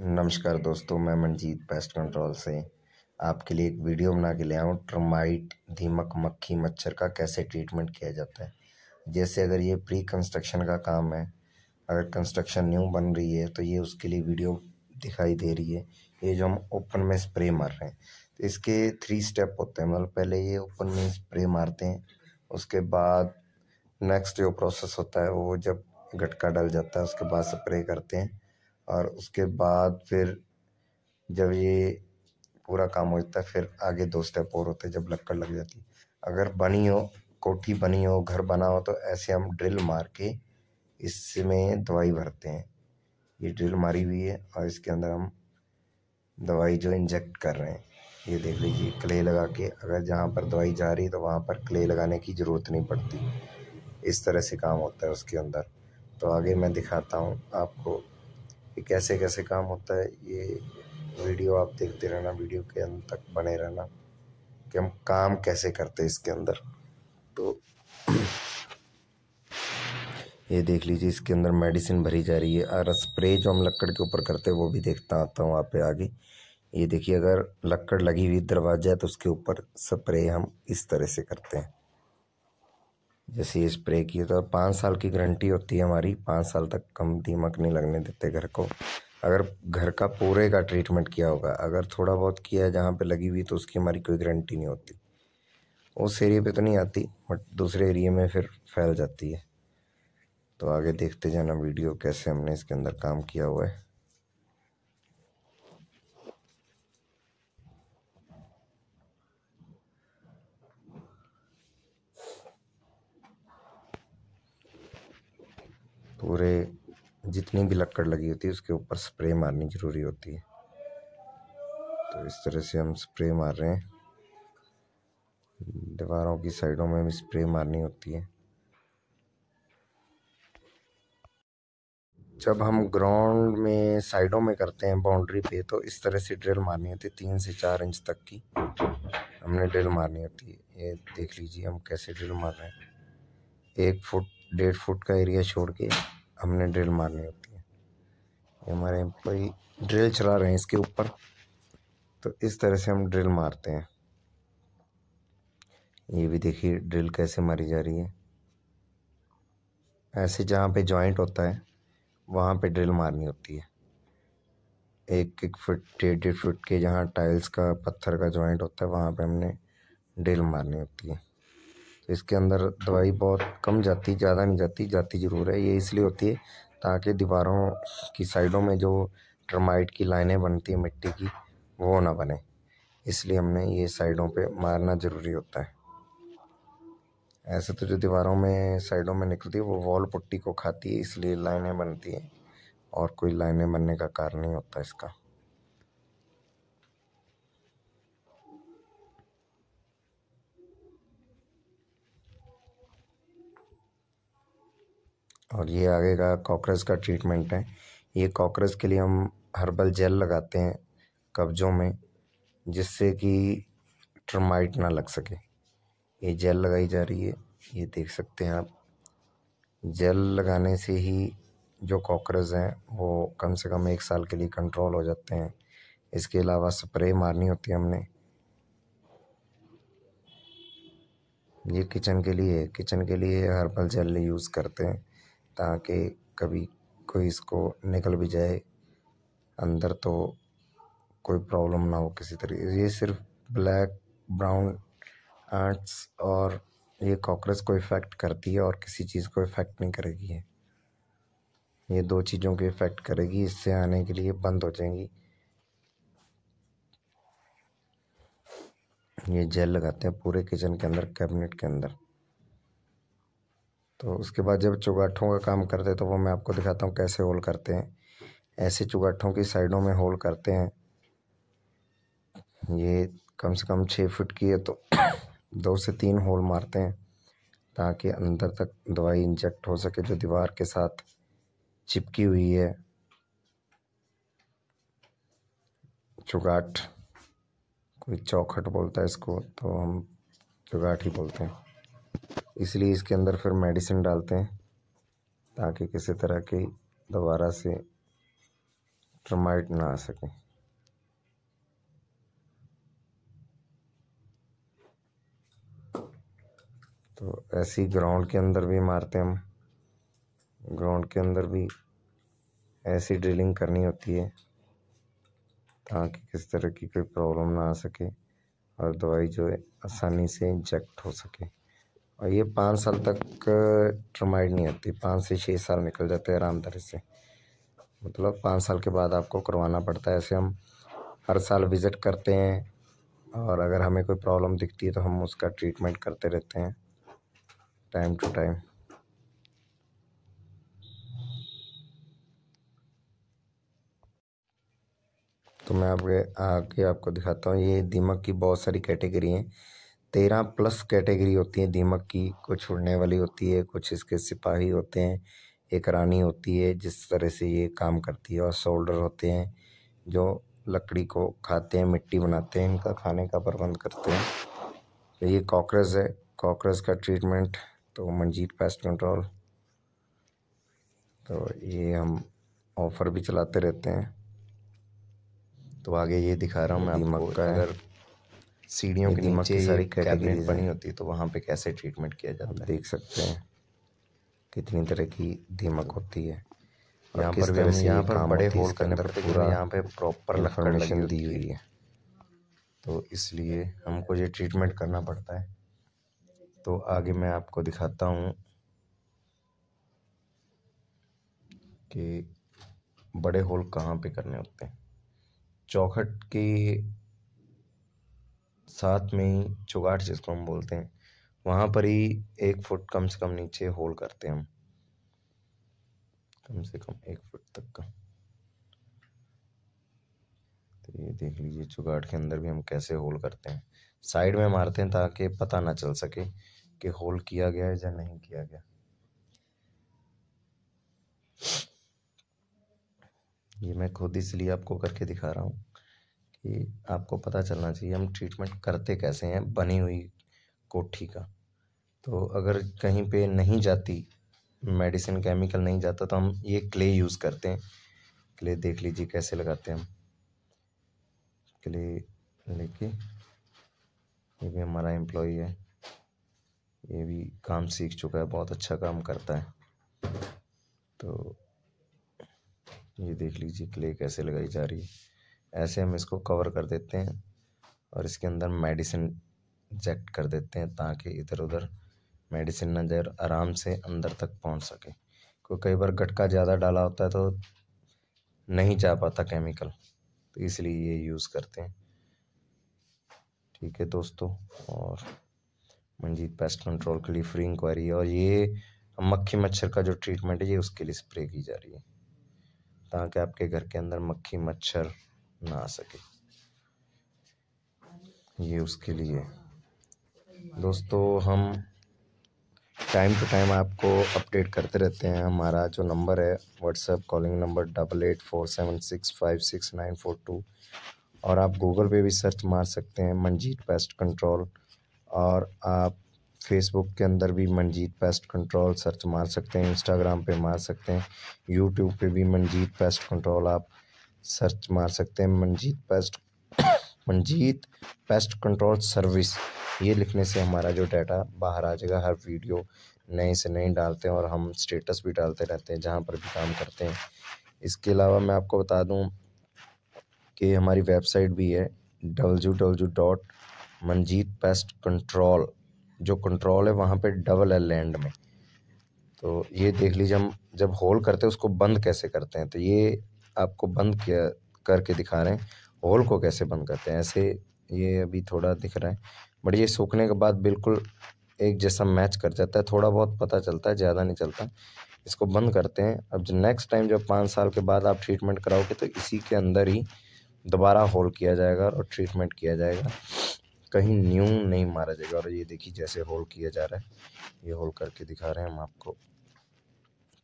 नमस्कार दोस्तों मैं मनजीत पेस्ट कंट्रोल से आपके लिए एक वीडियो बना के ले आऊँ ट्रमाइट धीमक मक्खी मच्छर का कैसे ट्रीटमेंट किया जाता है जैसे अगर ये प्री कंस्ट्रक्शन का काम है अगर कंस्ट्रक्शन न्यू बन रही है तो ये उसके लिए वीडियो दिखाई दे रही है ये जो हम ओपन में स्प्रे मार रहे हैं तो इसके थ्री स्टेप होते हैं मतलब पहले ये ओपन में स्प्रे मारते हैं उसके बाद नेक्स्ट जो प्रोसेस होता है वो जब गटका डल जाता है उसके बाद स्प्रे करते हैं और उसके बाद फिर जब ये पूरा काम हो जाता है फिर आगे दो स्टेप और होते हैं जब लक्कड़ लग जाती है अगर बनी हो कोठी बनी हो घर बना हो तो ऐसे हम ड्रिल मार के इसमें दवाई भरते हैं ये ड्रिल मारी हुई है और इसके अंदर हम दवाई जो इंजेक्ट कर रहे हैं ये देख लीजिए क्ले लगा के अगर जहाँ पर दवाई जा रही है तो वहाँ पर क्ले लगाने की ज़रूरत नहीं पड़ती इस तरह से काम होता है उसके अंदर तो आगे मैं दिखाता हूँ आपको कि कैसे कैसे काम होता है ये वीडियो आप देखते रहना वीडियो के अंत तक बने रहना कि हम काम कैसे करते हैं इसके अंदर तो ये देख लीजिए इसके अंदर मेडिसिन भरी जा रही है और स्प्रे जो हम लक्कड़ के ऊपर करते हैं वो भी देखता आता हूँ वहाँ पे आगे ये देखिए अगर लकड़ लगी हुई दरवाज़ा है तो उसके ऊपर स्प्रे हम इस तरह से करते हैं जैसे ये स्प्रे किए तो पाँच साल की गारंटी होती है हमारी पाँच साल तक कम दीमक नहीं लगने देते घर को अगर घर का पूरे का ट्रीटमेंट किया होगा अगर थोड़ा बहुत किया है जहाँ पर लगी हुई तो उसकी हमारी कोई गारंटी नहीं होती उस एरिया पे तो नहीं आती बट दूसरे एरिए में फिर फैल जाती है तो आगे देखते जाना वीडियो कैसे हमने इसके अंदर काम किया हुआ है पूरे जितनी भी लक्कड़ लगी होती है उसके ऊपर स्प्रे मारनी ज़रूरी होती है तो इस तरह से हम स्प्रे मार रहे हैं दीवारों की साइडों में भी स्प्रे मारनी होती है जब हम ग्राउंड में साइडों में करते हैं बाउंड्री पे तो इस तरह से ड्रिल मारनी होती है तीन से चार इंच तक की हमने ड्रिल मारनी होती है ये देख लीजिए हम कैसे ड्रिल मार रहे हैं एक फुट डेढ़ फुट का एरिया छोड़ के हमने ड्रिल मारनी होती है ये हमारे एम्प्लॉई ड्रिल चला रहे हैं इसके ऊपर तो इस तरह से हम ड्रिल मारते हैं ये भी देखिए ड्रिल कैसे मारी जा रही है ऐसे जहाँ पे जॉइंट होता है वहाँ पे ड्रिल मारनी होती है एक एक फुट डेढ़ डेढ़ फुट के जहाँ टाइल्स का पत्थर का जॉइंट होता है वहाँ पे हमने ड्रिल मारनी होती है तो इसके अंदर दवाई बहुत कम जाती ज़्यादा नहीं जाती जाती ज़रूर है ये इसलिए होती है ताकि दीवारों की साइडों में जो टर्माइट की लाइनें बनती हैं मिट्टी की वो ना बने इसलिए हमने ये साइडों पे मारना ज़रूरी होता है ऐसे तो जो दीवारों में साइडों में निकलती है वो वॉल पुट्टी को खाती है इसलिए लाइनें बनती हैं और कोई लाइनें बनने का कारण नहीं होता इसका और ये आगे का कॉकरेज का ट्रीटमेंट है ये कॉकरस के लिए हम हर्बल जेल लगाते हैं कब्जों में जिससे कि ट्रमाइट ना लग सके ये जेल लगाई जा रही है ये देख सकते हैं आप जेल लगाने से ही जो कॉकरस हैं वो कम से कम एक साल के लिए कंट्रोल हो जाते हैं इसके अलावा स्प्रे मारनी होती है हमने ये किचन के लिए किचन के लिए हर्बल जेल यूज़ करते हैं ताकि कभी कोई इसको निकल भी जाए अंदर तो कोई प्रॉब्लम ना हो किसी तरीके ये सिर्फ ब्लैक ब्राउन आर्ट्स और ये कॉकरोच को इफ़ेक्ट करती है और किसी चीज़ को इफ़ेक्ट नहीं करेगी है ये दो चीज़ों को इफ़ेक्ट करेगी इससे आने के लिए बंद हो जाएंगी ये जेल लगाते हैं पूरे किचन के अंदर कैबिनेट के अंदर तो उसके बाद जब चुगाठों का काम करते हैं तो वो मैं आपको दिखाता हूँ कैसे होल करते हैं ऐसे चुगाठों की साइडों में होल करते हैं ये कम से कम छः फुट की है तो दो से तीन होल मारते हैं ताकि अंदर तक दवाई इंजेक्ट हो सके जो दीवार के साथ चिपकी हुई है चुगाट कोई चौखट बोलता है इसको तो हम चुगाट ही बोलते हैं इसलिए इसके अंदर फिर मेडिसिन डालते हैं ताकि किसी तरह की दोबारा से ट्रमाइट ना आ सके तो ऐसी ग्राउंड के अंदर भी मारते हैं हम ग्राउंड के अंदर भी ऐसी ड्रिलिंग करनी होती है ताकि किस तरह की कोई प्रॉब्लम ना आ सके और दवाई जो है आसानी से इंजेक्ट हो सके और ये पाँच साल तक ट्रमाइड नहीं आती पाँच से छः साल निकल जाते हैं आरामदारी से मतलब पाँच साल के बाद आपको करवाना पड़ता है ऐसे हम हर साल विज़िट करते हैं और अगर हमें कोई प्रॉब्लम दिखती है तो हम उसका ट्रीटमेंट करते रहते हैं टाइम टू टाइम तो मैं आपके आगे आपको दिखाता हूँ ये दीमक की बहुत सारी कैटेगरी हैं तेरह प्लस कैटेगरी होती है दीमक की कुछ उड़ने वाली होती है कुछ इसके सिपाही होते हैं एक रानी होती है जिस तरह से ये काम करती है और शोल्डर होते हैं जो लकड़ी को खाते हैं मिट्टी बनाते हैं इनका खाने का प्रबंध करते हैं तो ये कॉकरेज है कॉकरेज का ट्रीटमेंट तो मंजीत पेस्ट कंट्रोल तो ये हम ऑफ़र भी चलाते रहते हैं तो आगे ये दिखा रहा हूँ मैं का अगर सीढ़ियों के नीचे सारी कैटेगरी बनी होती है तो वहाँ पे कैसे ट्रीटमेंट किया जाता है देख सकते हैं कितनी तरह की दीमक होती है यहाँ पर भी यहाँ पर बड़े होल करने पर पूरा यहाँ पे प्रॉपर इन्फॉर्मेशन दी हुई है तो इसलिए हमको ये ट्रीटमेंट करना पड़ता है तो आगे मैं आपको दिखाता हूँ कि बड़े होल कहाँ पे करने होते हैं चौखट की साथ में ही चुगाट जिसको हम बोलते हैं वहाँ पर ही एक फुट कम से कम नीचे होल करते हैं हम कम से कम एक फुट तक का तो ये देख लीजिए चुगाट के अंदर भी हम कैसे होल करते हैं साइड में मारते हैं ताकि पता ना चल सके कि होल किया गया है या नहीं किया गया ये मैं खुद इसलिए आपको करके दिखा रहा हूँ कि आपको पता चलना चाहिए हम ट्रीटमेंट करते कैसे हैं बनी हुई कोठी का तो अगर कहीं पे नहीं जाती मेडिसिन केमिकल नहीं जाता तो हम ये क्ले यूज़ करते हैं क्ले देख लीजिए कैसे लगाते हैं हम क्ले लेके ये भी हमारा एम्प्लॉय है ये भी काम सीख चुका है बहुत अच्छा काम करता है तो ये देख लीजिए क्ले कैसे लगाई जा रही है ऐसे हम इसको कवर कर देते हैं और इसके अंदर मेडिसिन इंजेक्ट कर देते हैं ताकि इधर उधर मेडिसिन ना जाए आराम से अंदर तक पहुंच सके क्योंकि कई बार गटका ज़्यादा डाला होता है तो नहीं जा पाता केमिकल तो इसलिए ये यूज़ करते हैं ठीक है दोस्तों और मंजीत पेस्ट कंट्रोल के लिए फ्री इंक्वायरी और ये मक्खी मच्छर का जो ट्रीटमेंट है ये उसके लिए स्प्रे की जा रही है ताकि आपके घर के अंदर मक्खी मच्छर ना आ सके ये उसके लिए दोस्तों हम टाइम टू टाइम आपको अपडेट करते रहते हैं हमारा जो नंबर है WhatsApp calling number double eight four seven six five six nine four two और आप गूगल पे भी सर्च मार सकते हैं मंजीत पेस्ट कंट्रोल और आप फेसबुक के अंदर भी मंजीत पेस्ट कंट्रोल सर्च मार सकते हैं इंस्टाग्राम पे मार सकते हैं यूट्यूब पे भी मंजीत पेस्ट कंट्रोल आप सर्च मार सकते हैं Manjeet pest Manjeet pest control service ये लिखने से हमारा जो डाटा बाहर आ जाएगा हर वीडियो नए से नए डालते हैं और हम स्टेटस भी डालते रहते हैं जहाँ पर भी काम करते हैं इसके अलावा मैं आपको बता दूँ कि हमारी वेबसाइट भी है W W dot Manjeet pest control जो कंट्रोल है वहाँ पे डबल है लैंड में तो ये देख लीजिए हम जब होल करते हैं उसको बंद कैसे करते हैं तो ये आपको बंद किया करके दिखा रहे हैं होल को कैसे बंद करते हैं ऐसे ये अभी थोड़ा दिख रहा है बट ये सूखने के बाद बिल्कुल एक जैसा मैच कर जाता है थोड़ा बहुत पता चलता है ज़्यादा नहीं चलता इसको बंद करते हैं अब जो नेक्स्ट टाइम जब पाँच साल के बाद आप ट्रीटमेंट कराओगे तो इसी के अंदर ही दोबारा होल किया जाएगा और ट्रीटमेंट किया जाएगा कहीं न्यू नहीं मारा जाएगा और ये देखिए जैसे होल किया जा रहा है ये होल करके दिखा रहे हैं हम आपको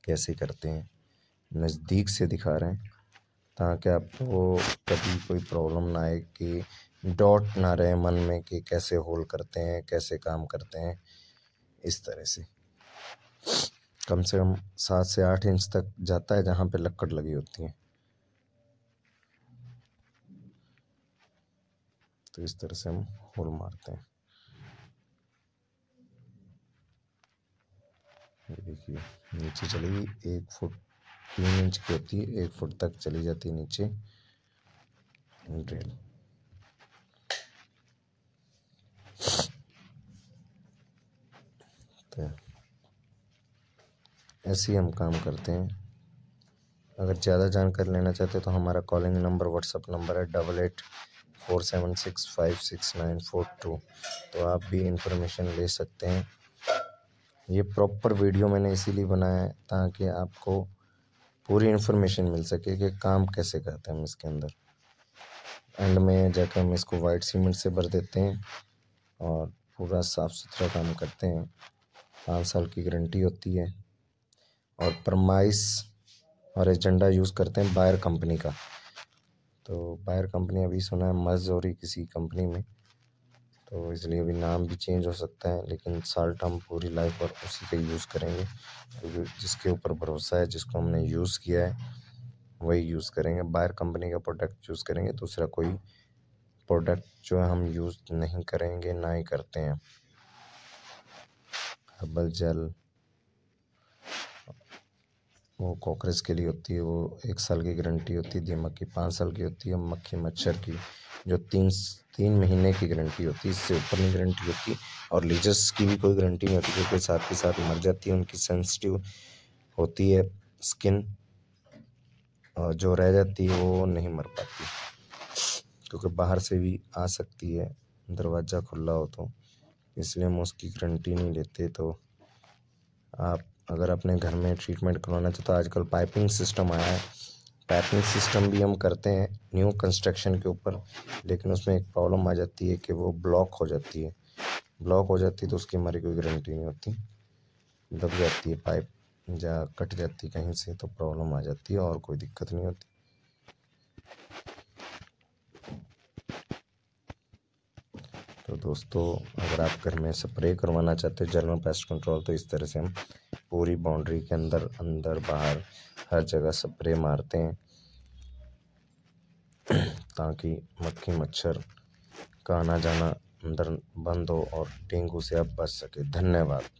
कैसे करते हैं नज़दीक से दिखा रहे हैं ताकि आपको कभी कोई प्रॉब्लम ना आए कि डॉट ना रहे मन में कि कैसे होल करते हैं कैसे काम करते हैं इस तरह से कम से कम सात से आठ इंच तक जाता है जहाँ पे लक्कड़ लगी होती है तो इस तरह से हम होल मारते हैं ये देखिए नीचे चली गई एक फुट तीन इंच की होती है एक फुट तक चली जाती है नीचे ड्रिल तो ऐसे ही हम काम करते हैं अगर ज़्यादा जानकारी लेना चाहते हैं तो हमारा कॉलिंग नंबर व्हाट्सअप नंबर है double eight four seven six five six nine four two तो आप भी इंफॉर्मेशन ले सकते हैं ये प्रॉपर वीडियो मैंने इसीलिए बनाया है ताकि आपको पूरी इन्फॉर्मेशन मिल सके कि काम कैसे करते हैं हम इसके अंदर एंड में जाकर हम इसको वाइट सीमेंट से भर देते हैं और पूरा साफ़ सुथरा काम करते हैं पाँच साल की गारंटी होती है और परमाइस और एजेंडा यूज़ करते हैं बायर कंपनी का तो बायर कंपनी अभी सुना है मर्ज हो रही किसी कंपनी में तो इसलिए भी नाम भी चेंज हो सकता है लेकिन साल्ट हम पूरी लाइफ और उसी का यूज़ करेंगे क्योंकि जिसके ऊपर भरोसा है जिसको हमने यूज़ किया है वही यूज़ करेंगे बाहर कंपनी का प्रोडक्ट यूज़ करेंगे दूसरा कोई प्रोडक्ट जो है हम यूज़ नहीं करेंगे ना ही करते हैं हर्बल जल वो कॉकरेज के लिए होती है वो एक साल की गारंटी होती है दीमक की पाँच साल की होती है मक्खी मच्छर की जो तीन तीन महीने की गारंटी होती है इससे ऊपर नहीं गारंटी होती और लीजर्स की भी कोई गारंटी नहीं होती क्योंकि साथ के साथ मर जाती है उनकी सेंसिटिव होती है स्किन और जो रह जाती है वो नहीं मर पाती क्योंकि बाहर से भी आ सकती है दरवाज़ा खुला हो तो इसलिए हम उसकी गारंटी नहीं लेते तो आप अगर अपने घर में ट्रीटमेंट करवाना चाहते तो आजकल पाइपिंग सिस्टम आया है पाइपिंग सिस्टम भी हम करते हैं न्यू कंस्ट्रक्शन के ऊपर लेकिन उसमें एक प्रॉब्लम आ जाती है कि वो ब्लॉक हो जाती है ब्लॉक हो जाती है तो उसकी हमारी कोई गारंटी नहीं होती दब जाती है पाइप या कट जाती है कहीं से तो प्रॉब्लम आ जाती है और कोई दिक्कत नहीं होती तो दोस्तों अगर आप घर में स्प्रे करवाना चाहते हो जर्मन पेस्ट कंट्रोल तो इस तरह से हम पूरी बाउंड्री के अंदर अंदर बाहर हर जगह स्प्रे मारते हैं ताकि मक्खी मच्छर का आना जाना अंदर बंद हो और डेंगू से आप बच सके धन्यवाद